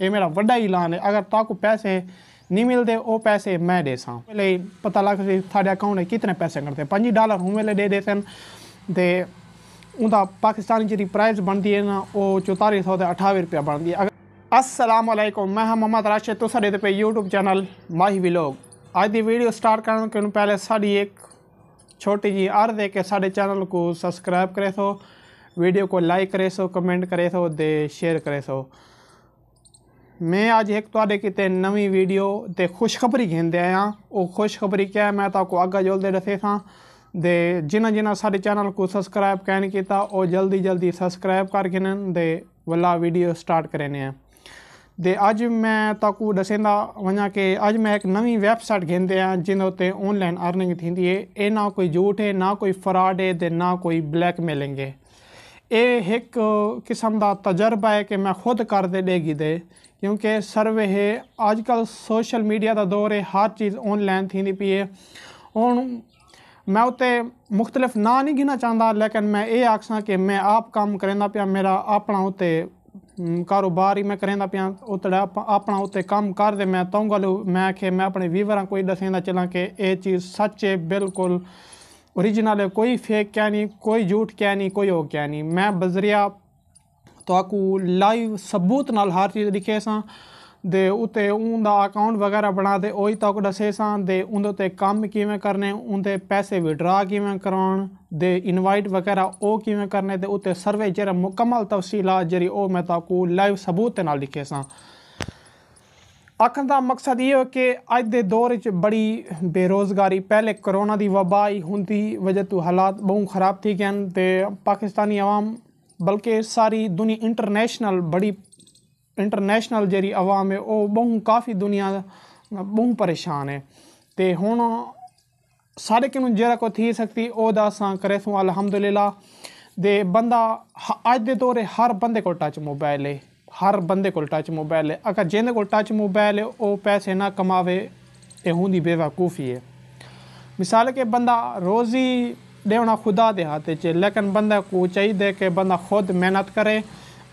ਇਹ ਮੇਰਾ ਵੱਡਾ ਐਲਾਨ ਹੈ ਅਗਰ ਤਾਕੂ ਪੈਸੇ नहीं मिलते वो पैसे मैं दे सा पता लग साढ़े अकाउंट कितने पैसे करते पंजी डॉलर हूँ मेले दे दे सन ते उनका पाकिस्तानी जी प्राइस बनती है ना वो चौताली सौ अठावी रुपया बनती है अगर असलकुम मैं हाँ मोहम्मद राशिद तो साढ़े पे यूट्यूब चैनल माही विलोग आज की वीडियो स्टार्ट करने पहले साड़ी एक छोटी जी आर दे के साढ़े चैनल को सब्सक्राइब करे सो वीडियो को लाइक करे सो कमेंट करे सो दे शेयर करे सो ਮੈਂ ਅੱਜ ਇੱਕ ਤੁਹਾਡੇ ਕਿਤੇ ਨਵੀਂ ਵੀਡੀਓ ਤੇ ਖੁਸ਼ਖਬਰੀ ਘਿੰਦੇ ਆਇਆ ਉਹ ਖੁਸ਼ਖਬਰੀ ਕਿਹਾ ਮੈਂ ਤਾਂ ਕੋ ਅੱਗਾ ਜੋਲਦੇ ਰਸੇ ਸਾਂ ਦੇ ਜਿਨ੍ਹਾਂ ਜਿਨ੍ਹਾਂ ਸਾਡੇ ਚੈਨਲ ਕੋ ਸਬਸਕ੍ਰਾਈਬ ਕਰਨ ਕੀਤਾ ਉਹ ਜਲਦੀ ਜਲਦੀ ਸਬਸਕ੍ਰਾਈਬ ਕਰਕੇ ਨੇ ਦੇ ਵੱਲਾ ਵੀਡੀਓ ਸਟਾਰਟ ਕਰਨੇ ਆ ਦੇ ਅੱਜ ਮੈਂ ਤਾਂ ਕੋ ਦਸੇਂਦਾ ਵਣਾ ਕਿ ਅੱਜ ਮੈਂ ਇੱਕ ਨਵੀਂ ਵੈਬਸਾਈਟ ਘਿੰਦੇ ਆ ਜਿਨ ਉਤੇ ਆਨਲਾਈਨ ਅਰਨਿੰਗ ਥਿੰਦੀ ਏ ਇਹ ਨਾ ਕੋਈ ਝੂਠ ਹੈ ਨਾ ਕੋਈ ਫਰਾਡ ਹੈ ਤੇ ਨਾ ਕੋਈ ਬਲੈਕਮੇਲਿੰਗ ਏ ਇਹ ਇੱਕ ਕਿਸਮ ਦਾ ਤਜਰਬਾ ਹੈ ਕਿ ਮੈਂ ਖੁਦ ਕਰਦੇ ਦੇਗੀ ਦੇ ਕਿਉਂਕਿ ਸਰਵੇ ਹੈ ਅੱਜ ਕੱਲ ਸੋਸ਼ਲ ਮੀਡੀਆ ਦਾ ਦੌਰ ਹੈ ਹਰ ਚੀਜ਼ ਆਨਲਾਈਨ ਥੀਂਦੀ ਪਈ ਹੈ ਹੁਣ ਮੈਂ ਉਤੇ ਮੁxtਲਫ ਨਾ ਨਹੀਂ ਗਿਣਾ ਚਾਹੁੰਦਾ ਲੇਕਿਨ ਮੈਂ ਇਹ ਆਖਸਾਂ ਕਿ ਮੈਂ ਆਪ ਕੰਮ ਕਰੇਂਦਾ ਪਿਆ ਮੇਰਾ ਆਪਣਾ ਉਤੇ ਕਾਰੋਬਾਰ ਹੀ ਮੈਂ ਕਰੇਂਦਾ ਪਿਆ ਉਤੜਾ ਆਪਣਾ ਉਤੇ ਕੰਮ ਕਰਦੇ ਮੈਂ ਤਾਂ ਗੱਲ ਮੈਂ ਕਿ ਮੈਂ ਆਪਣੇ ਵੀਵਰਾਂ ਕੋਈ ਦੱਸੇਂਦਾ ਚਲਾਂ ਕਿ ਇਹ ਚੀਜ਼ ਸੱਚੇ ਬਿਲਕੁਲ औरिजिनल है कोई फेक क्या नहीं कोई झूठ क्या नहीं कोई हो क्या नहीं मैं बजरिया तो लाइव सबूत नाल हर चीज़ लिखे सां ਦੇ ਉਤੇ ਉਹਦਾ ਅਕਾਊਂਟ ਵਗੈਰਾ ਬਣਾ ਦੇ ਉਹੀ ਤੱਕ ਦੱਸੇ ਸਾਂ ਦੇ ਉਹਦੇ ਉਤੇ ਕੰਮ ਕਿਵੇਂ ਕਰਨੇ ਉਹਦੇ ਪੈਸੇ ਵਿਡਰਾ ਕਿਵੇਂ ਕਰਾਉਣ ਦੇ ਇਨਵਾਈਟ ਵਗੈਰਾ ਉਹ ਕਿਵੇਂ ਕਰਨੇ ਤੇ ਉਤੇ ਸਰਵੇ ਜਿਹੜਾ ਮੁਕੰਮਲ ਤਫਸੀਲਾ ਜਿਹੜੀ ਉਹ ਮੈਂ ਤੱਕ ਲਾਈਵ ਸਬੂਤ ਨਾਲ ਲਿਖੇ ਸਾਂ ਆਖਣ ਦਾ ਮਕਸਦ ਇਹ ਹੈ ਕਿ ਅੱਜ ਦੇ ਦੌਰ ਵਿੱਚ ਬੜੀ ਬੇਰੋਜ਼ਗਾਰੀ ਪਹਿਲੇ ਕਰੋਨਾ ਦੀ ਵਬਾ ਹੀ ਹੁੰਦੀ ਵਜ੍ਹਾ ਤੋਂ ਹਾਲਾਤ ਬਹੁਤ ਖਰਾਬ ਥੀ ਗਏ ਤੇ ਪਾਕਿਸਤਾਨੀ ਆਵਾਮ ਬਲਕਿ ਸਾਰੀ ਦੁਨੀਆ ਇੰਟਰਨੈਸ਼ਨਲ ਬੜੀ ਇੰਟਰਨੈਸ਼ਨਲ ਜਿਹੜੀ ਆਵਾਮ ਹੈ ਉਹ ਬਹੁਤ ਕਾਫੀ ਦੁਨੀਆ ਬਹੁਤ ਪਰੇਸ਼ਾਨ ਹੈ ਤੇ ਹੁਣ ਸਾਰੇ ਕਿਨੂੰ ਜਿਹੜਾ ਕੋ ਥੀ ਸਕਦੀ ਉਹ ਦਾ ਸਾਂ ਕਰੇ ਸੋ ਅਲਹਮਦੁਲਿਲਾ ਦੇ ਬੰਦਾ ਅੱਜ ਦੇ ਦੌਰੇ ਹਰ ਬੰਦੇ ਕੋ ਟੱਚ ਮੋਬਾਈਲ ਹੈ हर बंद ਕੋਲ टच मोबाइल है अगर ਜਿਹਦੇ को ਟੱਚ मोबाइल ਹੈ ਉਹ ਪੈਸੇ ਨਾ ਕਮਾਵੇ ਇਹ ਹੁੰਦੀ ਬੇਵਕੂਫੀ ਹੈ ਮਿਸਾਲ ਕੇ ਬੰਦਾ ਰੋਜ਼ੀ ਦੇਣਾ ਖੁਦਾ ਦੇ ਹੱਥ 'ਚ ਲੇਕਿਨ ਬੰਦਾ ਕੋ ਚਾਹੀਦਾ ਕਿ ਬੰਦਾ ਖੁਦ ਮਿਹਨਤ ਕਰੇ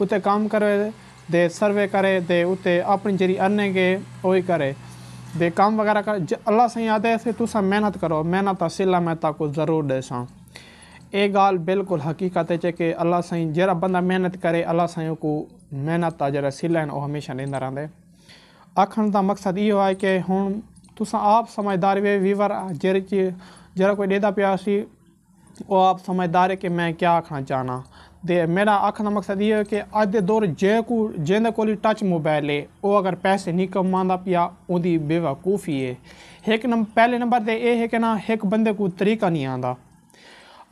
ਉਤੇ ਕੰਮ ਕਰੇ ਦੇ ਸਰਵੇ करे दे उते अपनी जहिड़ी अर्निंग के वही करे दे काम वगैरह कर अल्लाह सही आदेश है तुसां महिनत करो मेहनत सिला मैं ताको ज़रूरु ॾेसां ए ॻाल्हि बिल्कुलु हक़ीक़त चे कि अल्लाह सही जरा बंदा मेहनत करे अलाह साईं को મહેનત જરા સિલાઈન ਉਹ ਹਮੇਸ਼ਾ લેંदा रहंदे ਆਖਣ ਦਾ ਮਕਸਦ ਇਹ ਹੋਇਆ ਕਿ ਹੁਣ ਤੁਸੀਂ ਆਪ ਸਮਝਦਾਰ ਵੇ ਵੀਵਰ ਜਿਹੜੇ ਜਿਹੜਾ ਕੋਈ ਦੇਦਾ ਪਿਆ ਸੀ ਉਹ ਆਪ ਸਮਝਦਾਰ ਹੈ ਕਿ ਮੈਂ ਕੀ ਆਖਣਾ ਚਾਹਨਾ ਤੇ ਮੇਰਾ ਆਖਣ ਦਾ ਮਕਸਦ ਇਹ ਹੈ ਕਿ ਅੱਜ ਦੇ ਦੌਰ ਜੇ ਕੋ ਜਿਹਦੇ ਕੋਲ ਟੱਚ ਮੋਬਾਈਲ ਹੈ ਉਹ ਅਗਰ ਪੈਸੇ ਨਹੀਂ ਕਮਾਉਂਦਾ ਪਿਆ ਉਹਦੀ ਬੇਵਕੂਫੀ ਹੈ ਇੱਕ ਨੰ ਪਹਿਲੇ ਨੰਬਰ ਤੇ ਇਹ ਹੈ ਕਿ ਨਾ ਇੱਕ ਬੰਦੇ ਕੋ ਤਰੀਕਾ ਨਹੀਂ ਆਂਦਾ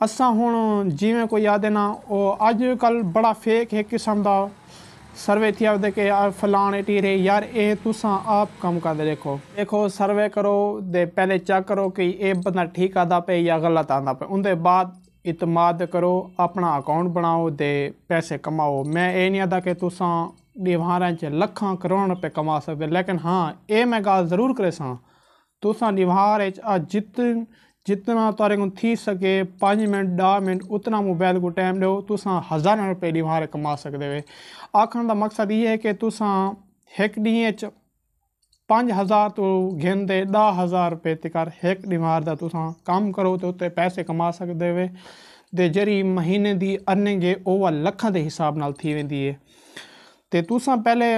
ਅਸਾਂ ਹੁਣ ਜਿਵੇਂ ਕੋਈ ਯਾਦ ਹੈ ਨਾ ਉਹ ਅੱਜ ਕੱਲ ਬੜਾ ਫੇਕ ਹੈ ਕਿਸਮ ਦਾ ਸਰਵੇ ਥੀ ਆਪਦੇ ਕਿ ਆ ਫਲਾਣੇ ਟੀਰੇ ਯਾਰ ਇਹ ਤੁਸੀਂ ਆਪ ਕੰਮ ਕਰਦੇ ਦੇਖੋ ਦੇਖੋ ਸਰਵੇ ਕਰੋ ਦੇ ਪਹਿਲੇ ਚੈੱਕ ਕਰੋ ਕਿ ਇਹ ਬੰਦਾ ਠੀਕ ਆਦਾ ਪਏ ਜਾਂ ਗਲਤ ਆਂਦਾ ਪਏ ਉਹਦੇ ਬਾਅਦ ਇਤਮਾਦ ਕਰੋ ਆਪਣਾ ਅਕਾਊਂਟ ਬਣਾਓ ਤੇ ਪੈਸੇ ਕਮਾਓ ਮੈਂ ਇਹ ਨਹੀਂ ਆਦਾ ਕਿ ਤੁਸੀਂ ਨਿਵਹਾਰਾਂ ਚ ਲੱਖਾਂ ਕਰੋੜਾਂ ਰੁਪਏ ਕਮਾ ਸਕਦੇ ਲੇਕਿਨ ਹਾਂ ਇਹ ਮੈਂ ਗੱਲ ਜ਼ਰੂਰ ਕਰੇ ਸਾਂ ਤੁਸੀਂ ਨਿਵਹਾਰ ਚ ਜਿੱਤ ਤਾਰੇ ਨੂੰ ਥੀ ਸਕੇ 5 ਮਿੰਟ 10 ਮਿੰਟ ਉਤਨਾ ਮੋਬਾਈਲ ਕੋ ਟਾਈਮ ਦਿਓ ਤੁਸੀਂ ਹਜ਼ਾਰਾਂ ਰੁਪਏ ਦੀ रुपए ਕਮਾ ਸਕਦੇ ਹੋ ਆਖਣ ਦਾ ਮਕਸਦ ਇਹ ਹੈ ਕਿ ਤੁਸੀਂ ਇੱਕ ਦਿਨ ਚ 5000 ਤੋਂ ਗਿਣ ਦੇ 10000 ਰੁਪਏ ਤੇ ਕਰ ਇੱਕ ਦਿਮਾਰ ਦਾ ਤੁਸੀਂ ਕੰਮ ਕਰੋ ਤੇ ਉੱਤੇ ਪੈਸੇ ਕਮਾ ਸਕਦੇ ਹੋ ਤੇ ਜਿਹੜੀ ਮਹੀਨੇ ਦੀ ਅਰਨਿੰਗ ਹੈ ਉਹ ਲੱਖਾਂ ਦੇ ਹਿਸਾਬ ਨਾਲ ਥੀ ਵੈਂਦੀ ਹੈ ਤੇ ਤੁਸੀਂ ਪਹਿਲੇ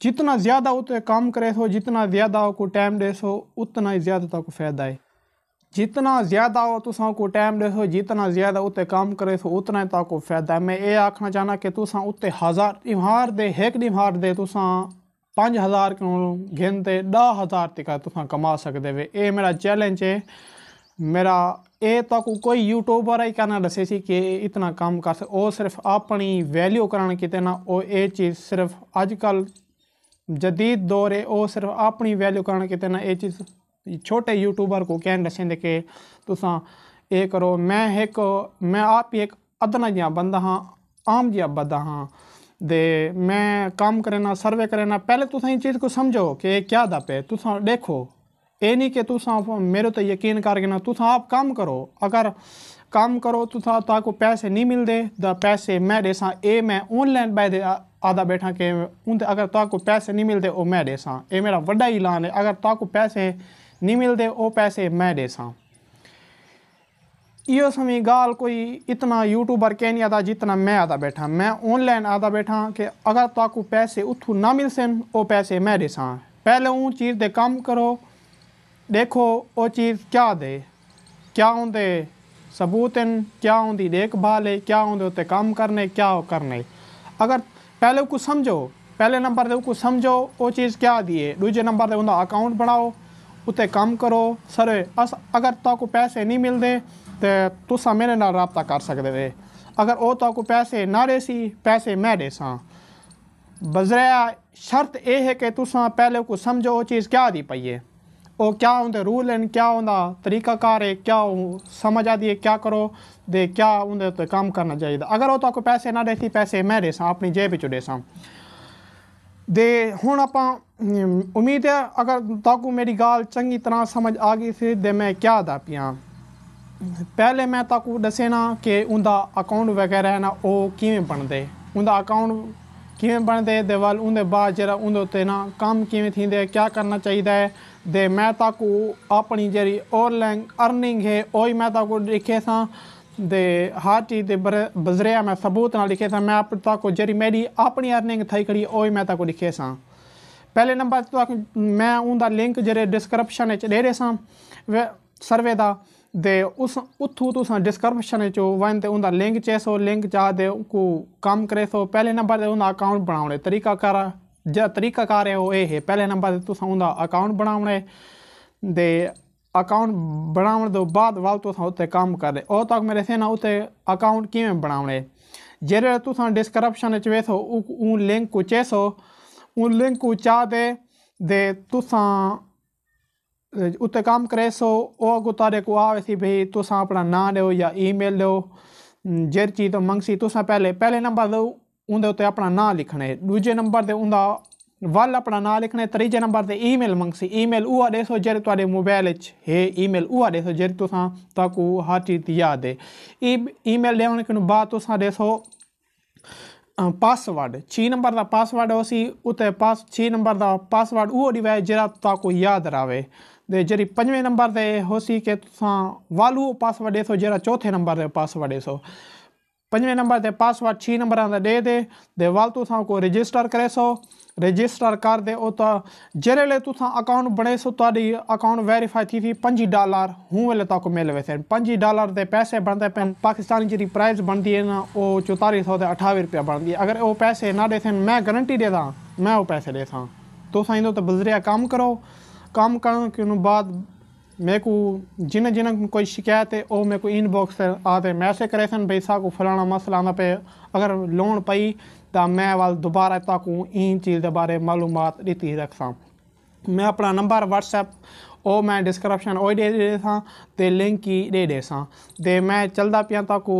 ਜਿੰਨਾ ਜ਼ਿਆਦਾ ਉਤੇ ਕੰਮ ਕਰੇ ਸੋ ਜਿੰਨਾ ਜ਼ਿਆਦਾ ਕੋ ਟਾਈਮ ਦੇ ਸੋ ਉਤਨਾ ਹੀ ਜ਼ਿਆਦਾ ਤੱਕ ਫਾਇਦਾ ਹੈ ਜਿਤਨਾ ਜ਼ਿਆਦਾ हो तुसा ਕੋ ਟਾਈਮ ਦੇਸੋ ਜਿਤਨਾ ਜ਼ਿਆਦਾ ਉਤੇ ਕੰਮ ਕਰੇ ਸੋ ਉਤਨਾ ਹੀ तव्हां फ़ाइदा आहे मैं इहे आखणा चाहना की ਉਤੇ उते हज़ार ਦੇ दे हिकु इमार दे तुसां 5000 ਹਜ਼ਾਰ ਕਿਉਂ ਗਿਣ ਤੇ 10000 ਤੱਕ ਤੁਸਾਂ ਕਮਾ ਸਕਦੇ ਵੇ ਇਹ ਮੇਰਾ ਚੈਲੰਜ ਹੈ ਮੇਰਾ ਇਹ ਤਾਕੋ ਕੋਈ ਯੂਟਿਊਬਰ ਹੈ ਕਹਣਾ ਦੱਸੇ ਸੀ ਕਿ ਇਤਨਾ ਕੰਮ ਕਰ ਉਹ ਸਿਰਫ ਆਪਣੀ ਵੈਲਿਊ ਕਰਨ ਕਿਤੇ ਨਾ ਉਹ ਇਹ ਚੀਜ਼ ਸਿਰਫ ਅੱਜ ਕੱਲ ਜਦੀਦ ਦੌਰ ਹੈ ਉਹ ਸਿਰਫ ਆਪਣੀ ਵੈਲਿਊ ਕਰਨ ਕਿਤੇ ਨਾ ਇਹ ਚੀਜ਼ छोटे यूट्यूबर को कह दस के तुसा ये करो मैं एक मैं आप ही एक अदना जहा बंद हाँ आम जहा बंद हाँ दे मैं काम करना सर्वे करना पहले तुसा इन चीज़ को समझो कि क्या दप है तुसा देखो ये नहीं कि तुसा मेरे तो यकीन कर गा तुसा आप काम करो अगर काम करो तुसा ताको पैसे नहीं मिलते पैसे मैं देसा ये मैं ऑनलाइन बह दे आधा बैठा कि अगर ताको पैसे नहीं मिलते मैं देसा ये मेरा व्डा ही लान है अगर ताको पैसे ਨਹੀਂ ਮਿਲਦੇ ਉਹ ਪੈਸੇ ਮੈਂ ਦੇਸਾਂ इहो समी ॻाल्हि कोई इतना यूट्यूबर नहीं आता जितना मैं अदा बैठा मैं ऑनलाइन आता बैठा कि अगर ताकू पैसे उथू ना सन वो पैसे मैं ॾिसां पहले उन चीज़ ते कम करो देखो वो चीज़ क्या दे क्या उनते सबूत हैं क्या उनकी देखभाल है क्या उनके उत्ते काम करने क्या करने अगर पहले कुछ समझो पहले नंबर से कुछ समझो वो चीज़ क्या दिए दूजे नंबर से उनका अकाउंट बनाओ ਉੱਤੇ ਕੰਮ ਕਰੋ ਸਰ ਅਸ ਅਗਰ ਤੁਹਾਨੂੰ ਪੈਸੇ ਨਹੀਂ ਮਿਲਦੇ ਤੇ ਤੁਸੀਂ ਮੇਰੇ ਨਾਲ ਰਾਬਤਾ ਕਰ ਸਕਦੇ ਵੇ ਅਗਰ ਉਹ ਤੁਹਾਨੂੰ ਪੈਸੇ ਨਾ ਦੇ ਸੀ ਪੈਸੇ ਮੈਂ ਦੇਸਾਂ ਬਜ਼ਰਿਆ ਸ਼ਰਤ ਇਹ ਹੈ ਕਿ ਤੁਸੀਂ ਪਹਿਲੇ ਕੋ ਸਮਝੋ ਉਹ ਚੀਜ਼ ਕਿਆ ਦੀ ਪਈਏ ਉਹ ਕਿਆ ਹੁੰਦੇ ਰੂਲ ਐਂਡ ਕਿਆ ਹੁੰਦਾ ਤਰੀਕਾ ਕਾਰ ਹੈ ਕਿਆ ਸਮਝ ਆਦੀ ਹੈ ਕਿਆ ਕਰੋ ਦੇ ਕਿਆ ਹੁੰਦੇ ਤੇ ਕੰਮ ਕਰਨਾ ਚਾਹੀਦਾ ਅਗਰ ਉਹ ਤੁਹਾਨੂੰ ਪੈਸੇ ਨਾ ਸੀ ਪੈਸੇ ਮੈਂ ਦੇਸਾਂ ਆਪਣੀ ਜੇਬ ਵਿੱਚ ਦੇਸਾਂ ਦੇ ਹੁਣ ਆਪਾਂ Hmm, उम्मीद है अगर ताकू मेरी गाल चंगी तरह समझ आ गई थी तो मैं क्या दा पियाँ पहले मैं ताकू दसे ना कि उनका अकाउंट वगैरह है ना वो किवें बनते उनका अकाउंट किवें बनते दे वल उनके बाद जरा उनके ना कम किवें थींदे क्या करना चाहिए है दे मैं ताकू अपनी जारी ऑनलाइन अर्निंग है वही मैं ताकू लिखे सा दे हर चीज़ के बर बजरिया मैं सबूत ना लिखे सा मैं ताको जी मेरी अपनी अर्निंग थी खड़ी वही मैं ताको लिखे सा ਪਹਿਲੇ ਨੰਬਰ ਤੇ ਮੈਂ ਉਹਦਾ ਲਿੰਕ ਜਿਹੜੇ ਡਿਸਕ੍ਰਿਪਸ਼ਨ ਵਿੱਚ ਦੇ ਰਿਹਾ ਸਾਂ ਸਰਵੇ ਦਾ ਦੇ ਉਸ ਉਥੋं ਤੁਸੀਂ ਡਿਸਕ੍ਰਿਪਸ਼ਨ ਵਿੱਚ ਵਨ ਤੇ ਉਹਦਾ ਲਿੰਕ ਚੈਸੋ ਲਿੰਕ ਜਾ ਦੇ ਕੋ ਕੰਮ ਕਰੇ ਸੋ ਪਹਿਲੇ ਨੰਬਰ ਤੇ ਉਹਦਾ ਅਕਾਊਂਟ ਬਣਾਉਣੇ ਤਰੀਕਾ ਕਰ ਜਿਹੜਾ ਤਰੀਕਾ ਕਰ ਉਹ ਇਹ ਹੈ ਪਹਿਲੇ ਨੰਬਰ ਤੇ ਤੁਸੀਂ ਉਹਦਾ ਅਕਾਊਂਟ ਬਣਾਉਣੇ ਦੇ अकाउंट बनाने तो बाद वाल तुस उत्ते काम कर ओ तक मेरे से ना उत्ते अकाउंट किवें बनाने जेरे तुस डिस्क्रिप्शन च वेसो ऊ लिंक कुछ सो उन लिंक को चाहे दे तुसा उते कम करे सो उहा गुतारे को आवे वैसी भाई तुसा अपना ना लो या ईमेल लो जर चीज तो मंगसी तुसा पहले पहले नंबर दो उनके उत्ते अपना नाम लिखने दूजे नंबर ते उनका वल अपना नाम लिखने तीजे नंबर ते ईमेल मंगसी ईमेल उ ॾिसो जहिड़ी तुहाडे मोबाइल हे ईमेल उ ॾिसो जहिड़ी तुसां ताकू हर चीज याद है ई ईमेल देने के बाद तुसा देसो पासवर्ड छह नंबर ਦਾ ਪਾਸਵਰਡ ਹੋਸੀ ਉਤੇ ਪਾਸ 6 ਨੰਬਰ ਦਾ ਪਾਸਵਰਡ ਉਹ ਡਿਵਾਈਸ ਜਿਹੜਾ ਤਾਕੋ ਯਾਦ ਰਾਵੇ ਦੇ ਜਿਹੜੀ ਪੰਜਵੇਂ ਨੰਬਰ ਤੇ ਹੋਸੀ ਕਿ ਤੁਸੀਂ ਵਾਲੂ ਪਾਸਵਰਡ ਦੇਸੋ ਜਿਹੜਾ ਚੌਥੇ ਨੰਬਰ ਤੇ ਪਾਸਵਰਡ ਦੇਸੋ ਪੰਜਵੇਂ ਨੰਬਰ ਤੇ ਪਾਸਵਰਡ 6 ਨੰਬਰਾਂ ਦਾ ਦੇ ਦੇ ਦੇ ਵਾਲ ਤੁਸੀਂ ਕੋ ਰਜਿਸਟਰ ਕਰੇ ਸੋ रजिस्टर कर दे और तो जरे अकाउंट बने सो तुरी अकाउंट वेरीफाई थी थी पंजी डॉलर हूँ वेले तक मिल वे थे पंजी डॉलर के पैसे बनते पे पाकिस्तानी जी प्राइस बनती है ना वो चौताली सौ तो अठावी रुपया बनती है अगर वो पैसे ना दे मैं गारंटी देता मैं वो पैसे देता तुस इंदो तो बजरिया काम करो काम करने बाद मेरे को जिन्हें जिन्हें कोई शिकायत है वो मेरे को इनबॉक्स आते मैसेज करे सन भाई साहब को फलाना मसला आना पे अगर लोन पाई ਤਾਂ ਮੈਂ ਵੱਲ ਦੁਬਾਰਾ ਤਾਕੂ ਇਹ ਚੀਜ਼ ਦੇ ਬਾਰੇ ਮਾਲੂਮਾਤ ਦਿੱਤੀ ਰੱਖਾਂ ਮੈਂ ਆਪਣਾ ਨੰਬਰ WhatsApp ਉਹ ਮੈਂ ਡਿਸਕ੍ਰਿਪਸ਼ਨ ਉਹ ਦੇ ਦੇ ਸਾਂ ਤੇ ਲਿੰਕ ਹੀ ਦੇ ਦੇ ਸਾਂ ਤੇ ਮੈਂ ਚਲਦਾ ਪਿਆ ਤਾਂ ਕੋ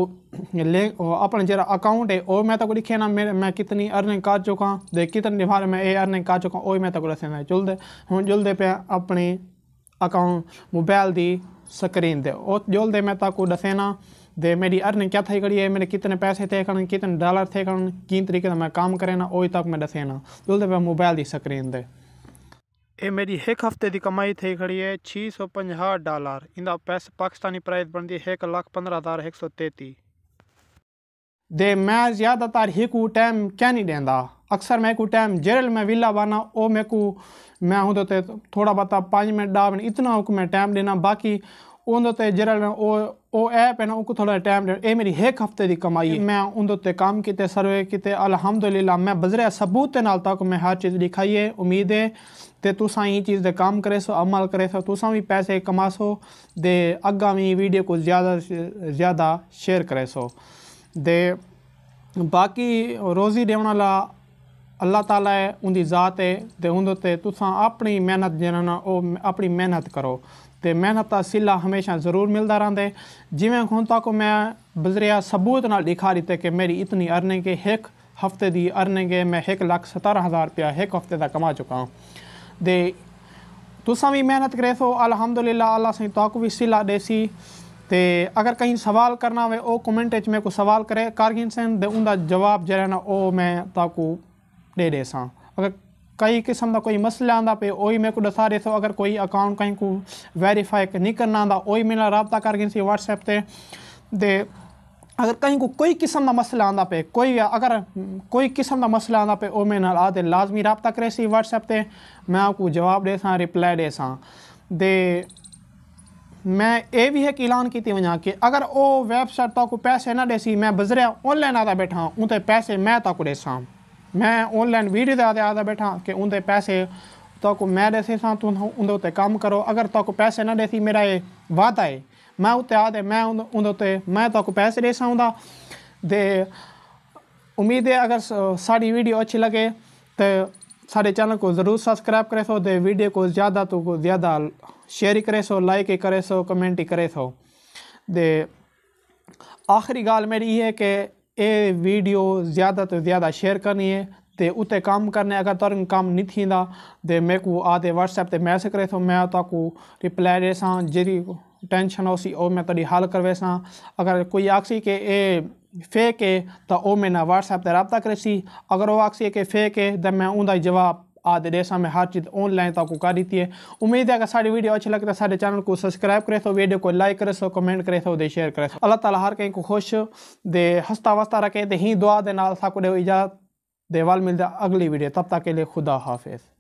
ਲਿੰਕ ਆਪਣਾ ਜਿਹੜਾ ਅਕਾਊਂਟ ਹੈ ਉਹ ਮੈਂ ਤਾਂ ਕੋ ਲਿਖਿਆ ਨਾ ਮੈਂ ਕਿਤਨੀ ਅਰਨਿੰਗ ਕਰ ਚੁੱਕਾ ਦੇ ਕਿਤਨੀ ਵਾਰ ਮੈਂ ਇਹ ਅਰਨਿੰਗ ਕਰ ਚੁੱਕਾ ਉਹ ਮੈਂ ਤਾਂ ਕੋ ਦੱਸਣਾ ਚਲਦੇ ਹੁਣ ਜਲਦੇ ਪਿਆ ਆਪਣੇ ਅਕਾਊਂਟ ਮੋਬਾਈਲ ਦੀ ਸਕਰੀਨ ਤੇ ਉਹ ਜਲਦੇ ਮੈਂ ਤਾਂ ਕੋ ਦੱਸਣਾ दे मेरी अर्निंग क्या थी करी है मेरे कितने पैसे थे करण कितने डॉलर थे करण किन तरीके से मैं काम करे ना ओ तक मैं दसे जुलते पे मोबाइल की स्क्रीन दे ये मेरी एक हफ्ते की कमाई थी खड़ी है छः सौ पंजा डॉलर इंदा पैसे पाकिस्तानी प्राइस बनती एक लाख पंद्रह हज़ार एक सौ तेती दे मैं ज़्यादा तारीख टाइम क्या नहीं देंदा अक्सर मैं को टाइम जेरल में विला बाना ओ मेरे को मैं हूँ तो थोड़ा बता पाँच मिनट डाब इतना मैं टाइम देना बाकी उन्होंने जो ऐप है ना उनको थोड़ा टाइम ये मेरी एक हफ्ते की कमाई है मैं उन्होंने काम किए सर्वे किए अलहमदुल्ला मैं बजरिया सबूत के नाल तक मैं हर चीज़ दिखाई है उम्मीद है तो तुसा ये चीज़ के काम करे सो अमल करे सो तुसा भी पैसे कमा सो दे अगर भी वीडियो को ज़्यादा ज़्यादा शेयर करे सो दे बाकी रोज़ी देने ला अल्लाह ताला है उनकी जात है तो उन्होंने तुसा अपनी मेहनत जरा अपनी मेहनत करो ਤੇ ਮਿਹਨਤ ਦਾ ਸਿਲਾ ਹਮੇਸ਼ਾ ਜ਼ਰੂਰ ਮਿਲਦਾ ਰਹਿੰਦਾ ਜਿਵੇਂ ਹੁਣ ਤੱਕ ਮੈਂ ਬਜ਼ਰੀਆ ਸਬੂਤ ਨਾਲ ਦਿਖਾ ਦਿੱਤੇ ਕਿ ਮੇਰੀ ਇਤਨੀ ਅਰਨਿੰਗ अर्निंग ਇੱਕ ਹਫਤੇ ਦੀ ਅਰਨਿੰਗ ਹੈ ਮੈਂ 1 ਲੱਖ 17000 ਰੁਪਇਆ ਇੱਕ ਹਫਤੇ ਦਾ ਕਮਾ ਚੁੱਕਾ ਹਾਂ ਦੇ तुसा भी मेहनत करे तो अलहमदुल्ला अल्लाह सही तक भी सिला देसी तो अगर कहीं सवाल करना हो वो कमेंट में को सवाल करे कारगिन सन उनका जवाब जरा ना वो मैं ताकू दे दे सा अगर कई क़िस्म का कोई मसला आंदा पे ओही मेरे को दसा रहे सो अगर कोई अकाउंट कहीं को वेरीफाई नहीं करना आंदा ओही मेरे नाल रबता कर गई व्हाट्सएप से दे अगर कहीं को कोई किस्म का मसला आंदा पे कोई अगर कोई किस्म का मसला आंदा पे वो मेरे आते लाजमी रबता करे सी व्हाट्सएप से मैं आपको जवाब दे सा रिप्लाई दे सा दे मैं ये भी है कि ऐलान की वहाँ कि अगर वो वेबसाइट तक पैसे ना देसी मैं बजरिया ऑनलाइन आता बैठा उन पैसे मैं तक देसा मैं ऑनलाइन वीडियो दे आदा बैठा कि उनके पैसे तक मैं देसी सा तुम उनके कम करो अगर तक पैसे ना देसी मेरा ये वादा है मैं उत्ते आदे मैं उनके मैं तक पैसे दे सकता दे उम्मीद है अगर साड़ी वीडियो अच्छी लगे तो सारे चैनल को ज़रूर सब्सक्राइब करे सो दे वीडियो को ज़्यादा तो ज़्यादा शेयर करे सो लाइक करे सो कमेंट करे सो दे आखिरी गाल मेरी ये है कि ਇਹ ਵੀਡੀਓ ਜ਼ਿਆਦਾ ਤੋਂ ਜ਼ਿਆਦਾ ਸ਼ੇਅਰ ਕਰਨੀ ਹੈ ਤੇ ਉਤੇ ਕੰਮ ਕਰਨੇ ਅਗਰ ਤਰਨ ਕੰਮ ਨਹੀਂ ਥੀਂਦਾ ਤੇ ਮੈਂ ਕੋ ਆਦੇ WhatsApp ਤੇ ਮੈਸੇਜ ਕਰੇ ਤੋਂ ਮੈਂ ਤਾ ਕੋ ਰਿਪਲਾਈ ਦੇਸਾਂ ਜਿਹੜੀ टेंशन होसी और मैं तड़ी हल करवेसा अगर कोई आखसी के ए फेक है तो ओ मैं ना व्हाट्सएप ते रबता करेसी अगर वो आखसी के फेक है तो मैं उनका जवाब आधे डेसा में हर चीज़ ऑनलाइन तक कर देती है उम्मीद है अगर सारी वीडियो अच्छी लगता है सारे चैनल को सब्सक्राइब करे तो वीडियो को लाइक करे सो कमेंट करे तो शेयर करे तो अल्लाह ताला हर कहीं को खुश दे हंसता वसता रखे दे तो ही दुआ दे नाल साको दे इजाज़त मिलता अगली वीडियो तब तक के लिए खुदा हाफिज़